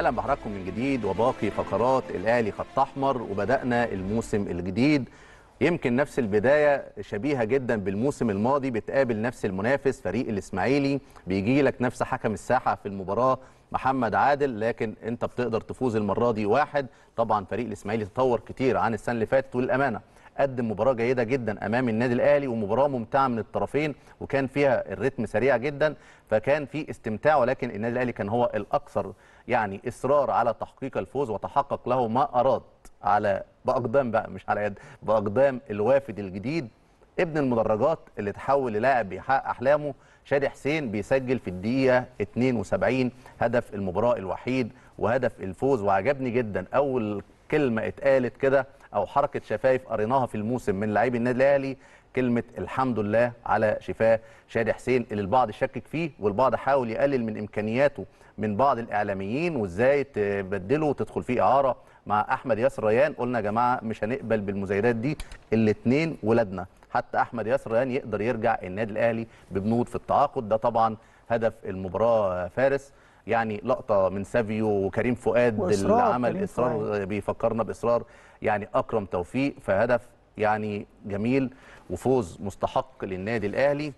اهلا بحضراتكم من جديد وباقي فقرات الاهلي خط احمر وبدانا الموسم الجديد يمكن نفس البدايه شبيهه جدا بالموسم الماضي بتقابل نفس المنافس فريق الاسماعيلي بيجي لك نفس حكم الساحه في المباراه محمد عادل لكن انت بتقدر تفوز المره دي واحد طبعا فريق الاسماعيلي تطور كتير عن السنه اللي فاتت والامانه قدم مباراه جيده جدا امام النادي الاهلي ومباراه ممتعه من الطرفين وكان فيها الريتم سريع جدا فكان في استمتاع ولكن النادي الاهلي كان هو الاكثر يعني اصرار على تحقيق الفوز وتحقق له ما اراد على باقدام بقى مش على يد باقدام الوافد الجديد ابن المدرجات اللي تحول للاعب بيحقق احلامه شادي حسين بيسجل في الدقيقه 72 هدف المباراه الوحيد وهدف الفوز وعجبني جدا اول كلمه اتقالت كده او حركه شفايف قريناها في الموسم من لاعبي النادي الاهلي كلمه الحمد لله على شفاه شادي حسين اللي البعض شكك فيه والبعض حاول يقلل من امكانياته من بعض الاعلاميين وازاي تبدله وتدخل فيه اعاره مع احمد ياسر ريان قلنا يا جماعه مش هنقبل بالمزايدات دي الاثنين ولادنا حتى احمد ياسر ريان يقدر يرجع النادي الاهلي ببنود في التعاقد ده طبعا هدف المباراه فارس يعني لقطه من سافيو وكريم فؤاد اللي عمل اصرار بيفكرنا باصرار يعني اكرم توفيق فهدف يعني جميل وفوز مستحق للنادي الاهلي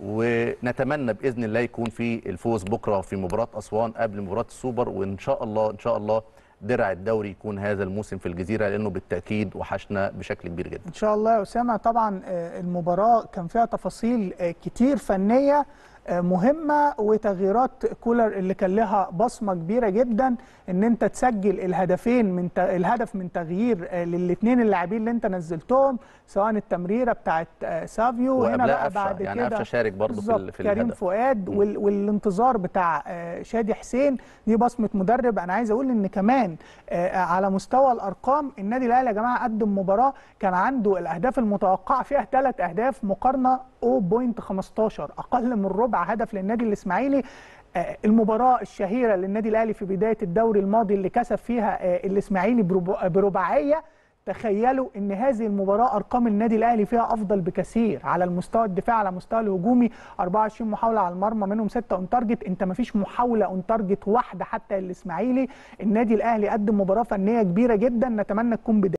ونتمنى باذن الله يكون في الفوز بكره في مباراه اسوان قبل مباراه السوبر وان شاء الله ان شاء الله درع الدوري يكون هذا الموسم في الجزيره لانه بالتاكيد وحشنا بشكل كبير جدا. ان شاء الله يا اسامه طبعا آه، المباراه كان فيها تفاصيل آه، كتير فنيه مهمه وتغييرات كولر اللي كان لها بصمه كبيره جدا ان انت تسجل الهدفين من ت... الهدف من تغيير آه، للاثنين اللاعبين اللي انت نزلتهم سواء التمريره بتاعت آه، سافيو هنا بقى أفشة. بعد يعني كده شارك برضه في, كريم الهدف. فؤاد وال... والانتظار بتاع آه، شادي حسين دي بصمه مدرب انا عايز اقول ان كمان على مستوى الارقام النادي الاهلي يا جماعه قدم مباراه كان عنده الاهداف المتوقعه فيها ثلاث اهداف مقارنه 0.15 اقل من ربع رابع هدف للنادي الاسماعيلي آه، المباراة الشهيرة للنادي الأهلي في بداية الدوري الماضي اللي كسب فيها آه، الإسماعيلي برباعية تخيلوا ان هذه المباراه ارقام النادي الاهلي فيها افضل بكثير على المستوى الدفاعي على المستوى الهجومي 24 محاوله على المرمى منهم 6 اون تارجت انت ما فيش محاوله اون تارجت واحده حتى الاسماعيلي النادي الاهلي قدم مباراه فنيه كبيره جدا نتمنى تكون بدايه